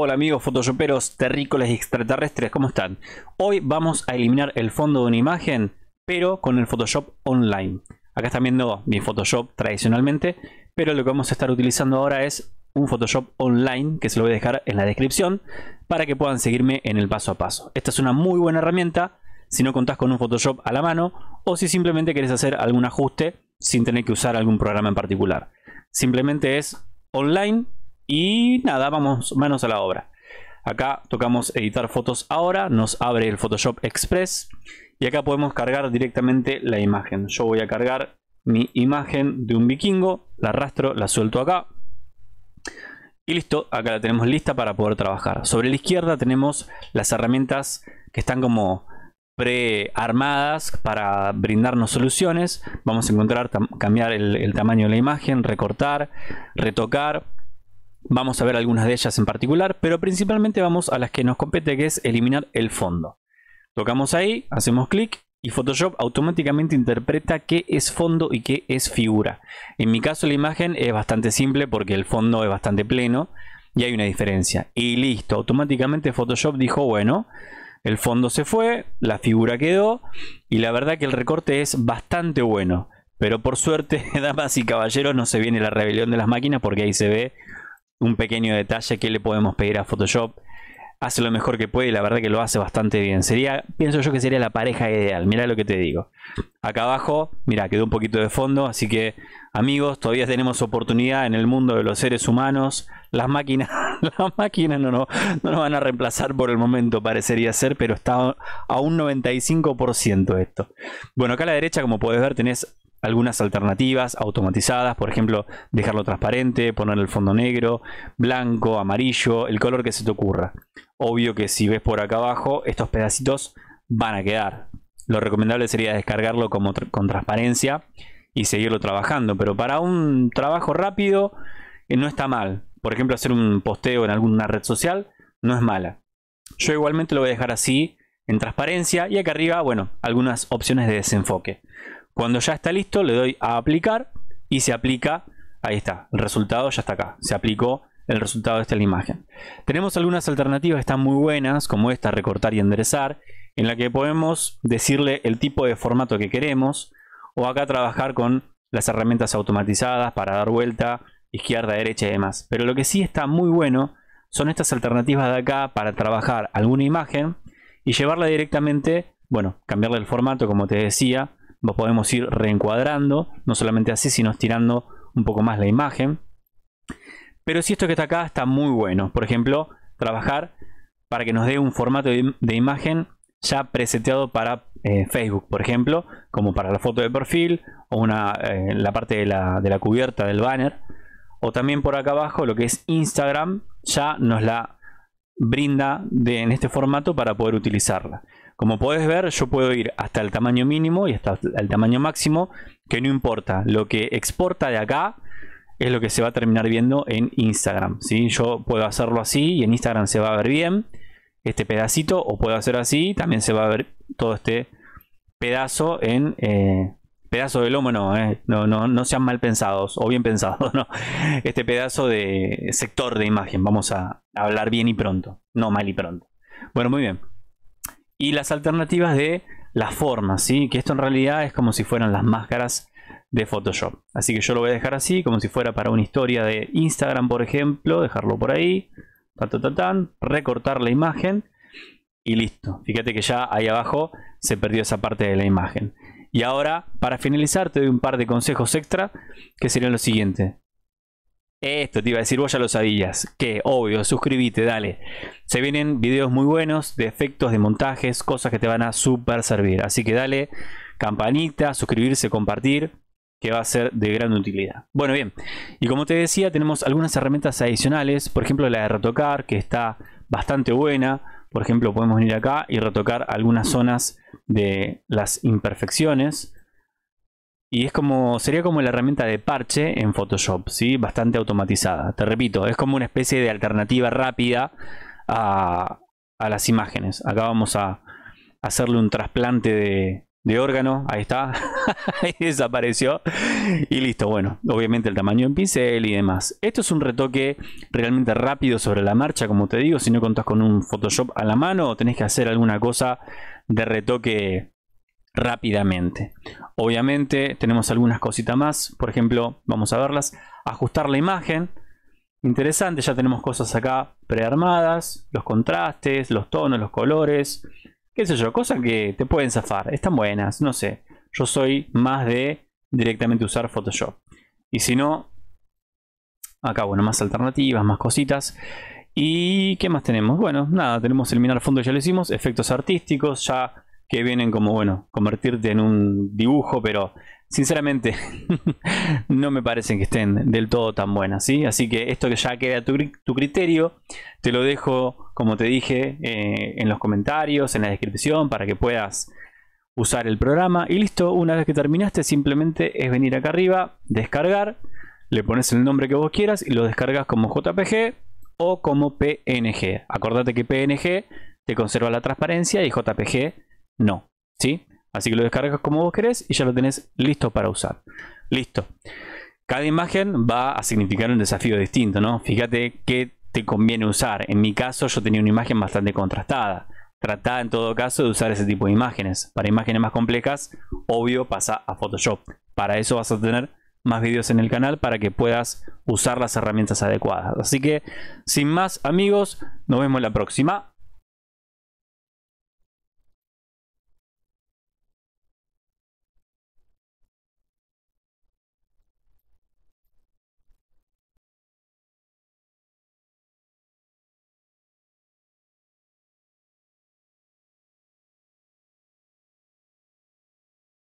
Hola amigos photoshoperos, terrícoles y extraterrestres, ¿cómo están? Hoy vamos a eliminar el fondo de una imagen, pero con el Photoshop online. Acá están viendo mi Photoshop tradicionalmente, pero lo que vamos a estar utilizando ahora es un Photoshop online, que se lo voy a dejar en la descripción, para que puedan seguirme en el paso a paso. Esta es una muy buena herramienta si no contás con un Photoshop a la mano o si simplemente querés hacer algún ajuste sin tener que usar algún programa en particular. Simplemente es online y nada, vamos manos a la obra. Acá tocamos editar fotos ahora, nos abre el Photoshop Express y acá podemos cargar directamente la imagen. Yo voy a cargar mi imagen de un vikingo, la arrastro, la suelto acá y listo, acá la tenemos lista para poder trabajar. Sobre la izquierda tenemos las herramientas que están como pre armadas para brindarnos soluciones. Vamos a encontrar cambiar el, el tamaño de la imagen, recortar, retocar Vamos a ver algunas de ellas en particular, pero principalmente vamos a las que nos compete, que es eliminar el fondo. Tocamos ahí, hacemos clic y Photoshop automáticamente interpreta qué es fondo y qué es figura. En mi caso la imagen es bastante simple porque el fondo es bastante pleno y hay una diferencia. Y listo, automáticamente Photoshop dijo, bueno, el fondo se fue, la figura quedó y la verdad que el recorte es bastante bueno. Pero por suerte, damas y caballeros, no se viene la rebelión de las máquinas porque ahí se ve un pequeño detalle que le podemos pedir a Photoshop. Hace lo mejor que puede y la verdad que lo hace bastante bien. Sería, pienso yo que sería la pareja ideal. Mira lo que te digo. Acá abajo, mira, quedó un poquito de fondo. Así que, amigos, todavía tenemos oportunidad en el mundo de los seres humanos. Las máquinas, las máquinas no, no, no nos van a reemplazar por el momento, parecería ser, pero está a un 95% esto. Bueno, acá a la derecha, como podés ver, tenés algunas alternativas automatizadas, por ejemplo, dejarlo transparente, poner el fondo negro, blanco, amarillo, el color que se te ocurra. Obvio que si ves por acá abajo, estos pedacitos van a quedar. Lo recomendable sería descargarlo como con transparencia y seguirlo trabajando, pero para un trabajo rápido eh, no está mal. Por ejemplo, hacer un posteo en alguna red social no es mala. Yo igualmente lo voy a dejar así en transparencia y acá arriba, bueno, algunas opciones de desenfoque. Cuando ya está listo, le doy a aplicar y se aplica. Ahí está, el resultado ya está acá. Se aplicó el resultado de esta imagen. Tenemos algunas alternativas que están muy buenas, como esta, recortar y enderezar, en la que podemos decirle el tipo de formato que queremos, o acá trabajar con las herramientas automatizadas para dar vuelta, izquierda, derecha y demás. Pero lo que sí está muy bueno son estas alternativas de acá para trabajar alguna imagen y llevarla directamente, bueno, cambiarle el formato como te decía, podemos ir reencuadrando, no solamente así, sino estirando un poco más la imagen. Pero si esto que está acá está muy bueno. Por ejemplo, trabajar para que nos dé un formato de imagen ya preseteado para eh, Facebook, por ejemplo, como para la foto de perfil o una, eh, la parte de la, cubierta del banner. O también por acá abajo lo que es Instagram ya nos la brinda en este formato para poder utilizarla. Como puedes ver, yo puedo ir hasta el tamaño mínimo y hasta el tamaño máximo, que no importa. Lo que exporta de acá es lo que se va a terminar viendo en Instagram. ¿sí? Yo puedo hacerlo así y en Instagram se va a ver bien este pedacito, o puedo hacer así, también se va a ver todo este pedazo en... Eh, pedazo de lomo no, eh, no, no, no sean mal pensados o bien pensados, no. Este pedazo de sector de imagen, vamos a hablar bien y pronto, no mal y pronto. Bueno, muy bien y las alternativas de las formas, ¿sí? que esto en realidad es como si fueran las máscaras de Photoshop. Así que yo lo voy a dejar así, como si fuera para una historia de Instagram, por ejemplo, dejarlo por ahí, recortar la imagen y listo. Fíjate que ya ahí abajo se perdió esa parte de la imagen. Y ahora, para finalizar, te doy un par de consejos extra que serían los siguientes. Esto te iba a decir, vos ya lo sabías. Que, obvio, suscríbete, dale. Se vienen videos muy buenos de efectos, de montajes, cosas que te van a super servir. Así que dale campanita, suscribirse, compartir, que va a ser de gran utilidad. Bueno, bien. Y como te decía, tenemos algunas herramientas adicionales. Por ejemplo, la de retocar, que está bastante buena. Por ejemplo, podemos venir acá y retocar algunas zonas de las imperfecciones. Y es como, sería como la herramienta de parche en Photoshop, ¿sí? Bastante automatizada. Te repito, es como una especie de alternativa rápida a, las imágenes. Acá vamos a hacerle un trasplante de, órgano, ahí está, ahí desapareció y listo, bueno, obviamente el tamaño en pincel y demás. Esto es un retoque realmente rápido sobre la marcha, como te digo, si no contás con un Photoshop a la mano o tenés que hacer alguna cosa de retoque rápidamente. Obviamente tenemos algunas cositas más, por ejemplo, vamos a verlas, ajustar la imagen, interesante, ya tenemos cosas acá prearmadas, los contrastes, los tonos, los colores, qué sé yo, cosas que te pueden zafar, están buenas, no sé, yo soy más de directamente usar Photoshop. Y si no, acá bueno, más alternativas, más cositas. ¿Y qué más tenemos? Bueno, nada, tenemos eliminar fondo, ya lo hicimos, efectos artísticos, ya que vienen como, bueno, convertirte en un dibujo, pero sinceramente no me parecen que estén del todo tan buenas, ¿sí? Así que esto que ya queda tu, criterio, te lo dejo, como te dije, eh, en los comentarios, en la descripción, para que puedas usar el programa. Y listo, una vez que terminaste, simplemente es venir acá arriba, descargar, le pones el nombre que vos quieras y lo descargas como JPG o como PNG. Acordate que PNG te conserva la transparencia y JPG no. ¿Sí? Así que lo descargas como vos querés y ya lo tenés listo para usar. Listo. Cada imagen va a significar un desafío distinto, ¿no? Fíjate qué te conviene usar. En mi caso yo tenía una imagen bastante contrastada. Trata en todo caso de usar ese tipo de imágenes. Para imágenes más complejas, obvio, pasa a Photoshop. Para eso vas a tener más vídeos en el canal para que puedas usar las herramientas adecuadas. Así que, sin más amigos, nos vemos la próxima.